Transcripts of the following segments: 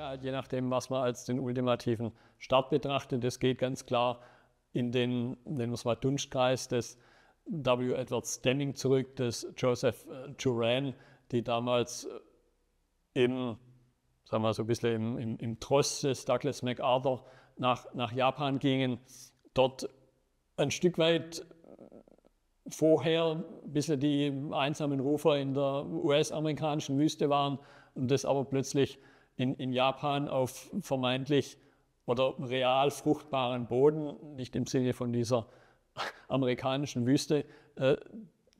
Ja, je nachdem, was man als den ultimativen Start betrachtet, das geht ganz klar in den, nennen wir es mal, Dunstkreis des W. Edward Standing zurück, des Joseph Duran, äh, die damals äh, im, sagen wir so ein bisschen im, im, im Trost des Douglas MacArthur nach, nach Japan gingen, dort ein Stück weit äh, vorher ein bisschen die einsamen Rufer in der US-amerikanischen Wüste waren und das aber plötzlich in, in Japan auf vermeintlich oder real fruchtbaren Boden, nicht im Sinne von dieser amerikanischen Wüste, äh,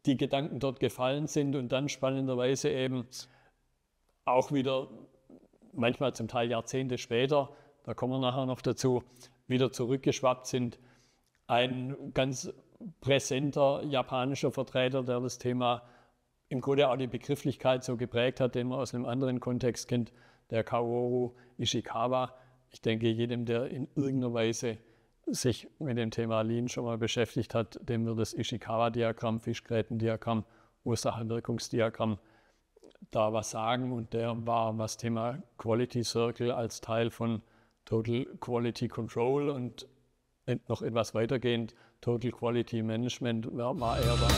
die Gedanken dort gefallen sind und dann spannenderweise eben auch wieder manchmal zum Teil Jahrzehnte später, da kommen wir nachher noch dazu, wieder zurückgeschwappt sind. Ein ganz präsenter japanischer Vertreter, der das Thema im Grunde auch die Begrifflichkeit so geprägt hat, den man aus einem anderen Kontext kennt, der Kaoru Ishikawa. Ich denke, jedem, der in irgendeiner Weise sich mit dem Thema Lean schon mal beschäftigt hat, dem wird das Ishikawa-Diagramm, Fischgrätendiagramm, Ursachenwirkungsdiagramm da was sagen. Und der war, was Thema Quality Circle als Teil von Total Quality Control und noch etwas weitergehend Total Quality Management war er da.